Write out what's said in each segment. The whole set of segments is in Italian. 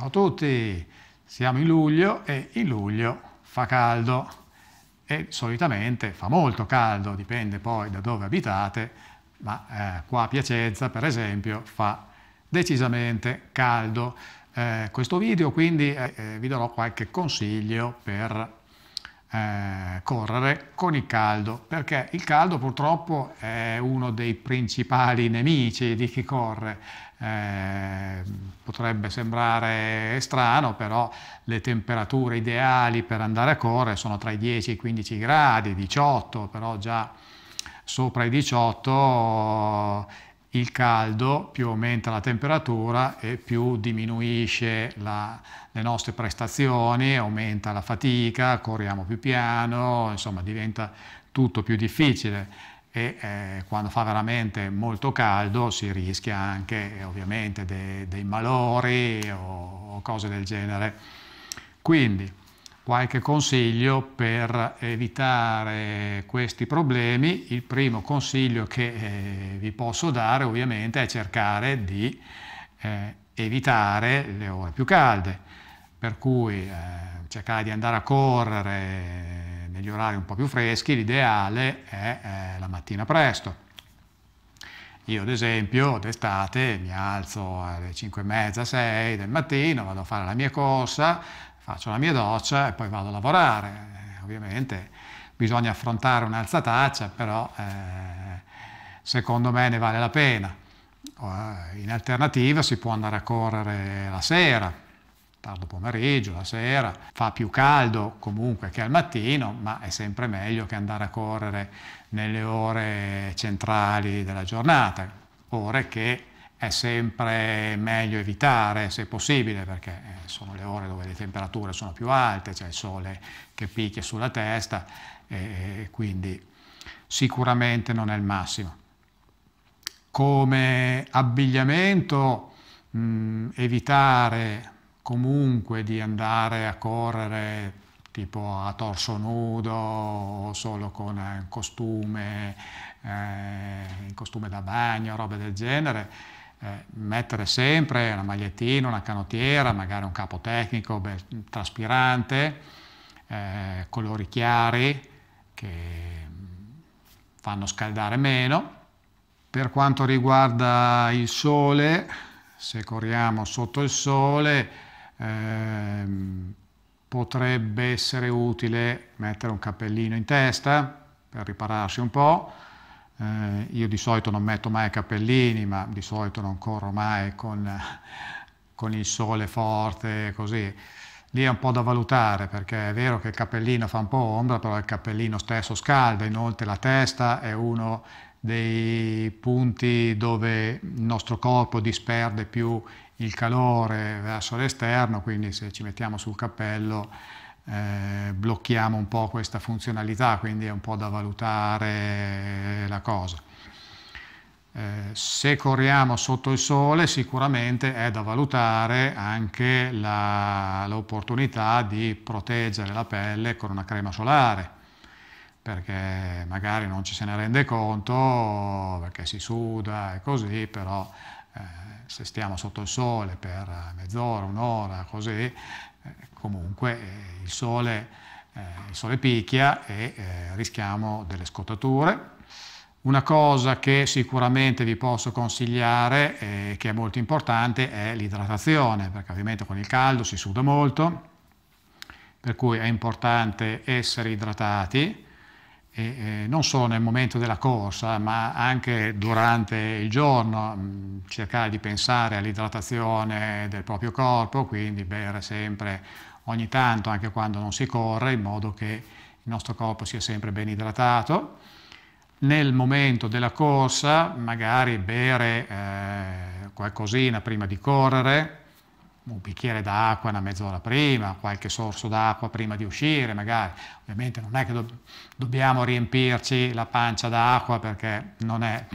Ciao a tutti, siamo in luglio e in luglio fa caldo e solitamente fa molto caldo, dipende poi da dove abitate, ma eh, qua a Piacenza per esempio fa decisamente caldo. Eh, questo video quindi eh, eh vi darò qualche consiglio per eh, correre con il caldo, perché il caldo purtroppo è uno dei principali nemici di chi corre. Eh, potrebbe sembrare strano, però le temperature ideali per andare a correre sono tra i 10 e i 15 gradi, 18, però già sopra i 18 il caldo, più aumenta la temperatura e più diminuisce la, le nostre prestazioni, aumenta la fatica, corriamo più piano, insomma diventa tutto più difficile e eh, quando fa veramente molto caldo si rischia anche eh, ovviamente de, dei malori o, o cose del genere. Quindi qualche consiglio per evitare questi problemi. Il primo consiglio che eh, vi posso dare ovviamente è cercare di eh, evitare le ore più calde, per cui eh, cercare di andare a correre negli orari un po' più freschi, l'ideale è la mattina presto. Io ad esempio d'estate mi alzo alle 5 e mezza, 6 del mattino, vado a fare la mia corsa, faccio la mia doccia e poi vado a lavorare. Ovviamente bisogna affrontare un'alzataccia, però eh, secondo me ne vale la pena. Eh, in alternativa si può andare a correre la sera, tardo pomeriggio, la sera, fa più caldo comunque che al mattino, ma è sempre meglio che andare a correre nelle ore centrali della giornata, ore che è sempre meglio evitare se possibile perché eh, sono le ore dove le temperature sono più alte, c'è il sole che picchia sulla testa e quindi sicuramente non è il massimo. Come abbigliamento mh, mm, evitare comunque di andare a correre tipo a torso nudo o solo con eh, costume, eh, in costume da bagno, roba del genere, eh, mettere sempre una magliettina, una canottiera, magari un capo tecnico beh, traspirante, eh, colori chiari che mm, fanno scaldare meno. Per quanto riguarda il sole, se corriamo sotto il sole, eh, potrebbe essere utile mettere un cappellino in testa per ripararsi un po', eh, io di solito non metto mai cappellini, ma di solito non corro mai con, con, il sole forte, così. Lì è un po' da valutare, perché è vero che il cappellino fa un po' ombra, però il cappellino stesso scalda, inoltre la testa è uno dei punti dove il nostro corpo disperde più il calore verso l'esterno, quindi se ci mettiamo sul cappello eh, blocchiamo un po' questa funzionalità, quindi è un po' da valutare la cosa. Eh, se corriamo sotto il sole sicuramente è da valutare anche l'opportunità di proteggere la pelle con una crema solare perché magari non ci se ne rende conto, perché si suda e così, però eh, se stiamo sotto il sole per mezz'ora, un'ora, così, comunque eh, il, sole, eh, il, sole, picchia e eh, rischiamo delle scottature. Una cosa che sicuramente vi posso consigliare e eh, che è molto importante è l'idratazione, perché ovviamente con il caldo si suda molto, per cui è importante essere idratati, e, eh, non solo nel momento della corsa, ma anche durante il giorno, mh, mm, cercare di pensare all'idratazione del proprio corpo, quindi bere sempre ogni tanto anche quando non si corre in modo che il nostro corpo sia sempre ben idratato. Nel momento della corsa magari bere eh, qualcosina prima di correre, un bicchiere d'acqua una mezz'ora prima, qualche sorso d'acqua prima di uscire magari. Ovviamente non è che do dobbiamo riempirci la pancia d'acqua perché non è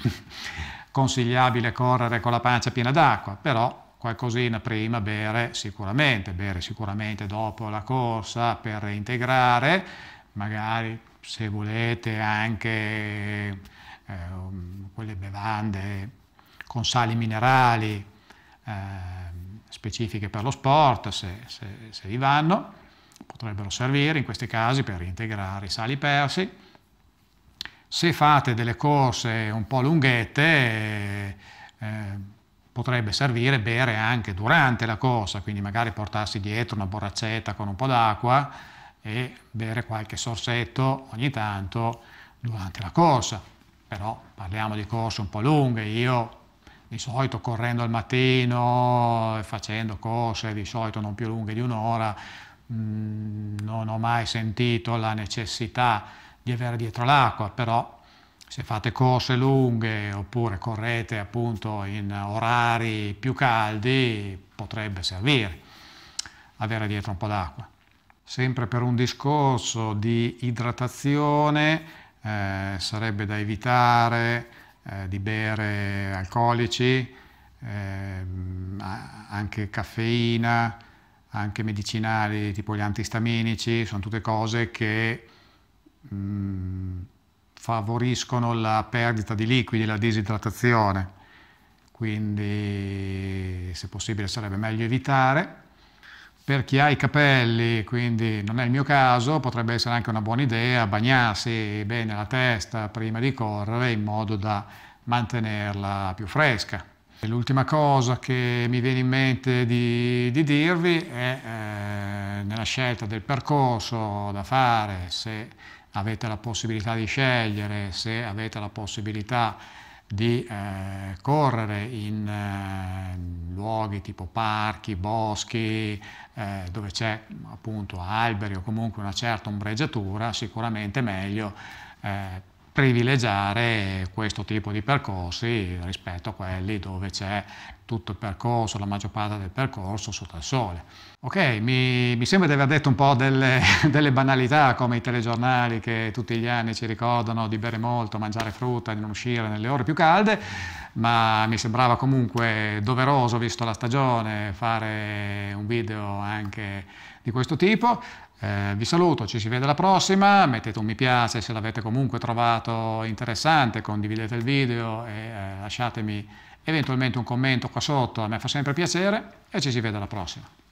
consigliabile correre con la pancia piena d'acqua, però qualcosina prima, bere sicuramente, bere sicuramente dopo la corsa per integrare, magari se volete anche eh, um, quelle bevande con sali minerali eh, specifiche per lo sport, se, se, se vi vanno, potrebbero servire in questi casi per integrare i sali persi. Se fate delle corse un po' lunghette, eh, potrebbe servire bere anche durante la corsa, quindi magari portarsi dietro una borraccetta con un po' d'acqua e bere qualche sorsetto ogni tanto durante la corsa. Però parliamo di corse un po' lunghe, io di solito correndo al mattino e facendo corse di solito non più lunghe di un'ora, mm, non ho mai sentito la necessità di avere dietro l'acqua, però se fate corse lunghe oppure correte appunto in orari più caldi potrebbe servire avere dietro un po' d'acqua. Sempre per un discorso di idratazione eh, sarebbe da evitare eh, di bere alcolici, eh, anche caffeina, anche medicinali tipo gli antistaminici, sono tutte cose che mh, mm, favoriscono la perdita di liquidi, la disidratazione, quindi se possibile sarebbe meglio evitare. Per chi ha i capelli, quindi non è il mio caso, potrebbe essere anche una buona idea bagnarsi bene la testa prima di correre in modo da mantenerla più fresca. L'ultima cosa che mi viene in mente di, di dirvi è eh, nella scelta del percorso da fare, se avete la possibilità di scegliere, se avete la possibilità di eh, correre in eh, luoghi tipo parchi, boschi, eh, dove c'è appunto alberi o comunque una certa ombreggiatura, sicuramente meglio eh, privilegiare questo tipo di percorsi rispetto a quelli dove c'è tutto il percorso, la maggior parte del percorso sotto il sole. Ok, mi, mi sembra di aver detto un po' delle, delle, banalità come i telegiornali che tutti gli anni ci ricordano di bere molto, mangiare frutta, di non uscire nelle ore più calde, ma mi sembrava comunque doveroso, visto la stagione, fare un video anche di questo tipo. Eh, vi saluto, ci si vede alla prossima, mettete un mi piace se l'avete comunque trovato interessante, condividete il video e eh, lasciatemi eventualmente un commento qua sotto, a me fa sempre piacere e ci si vede alla prossima.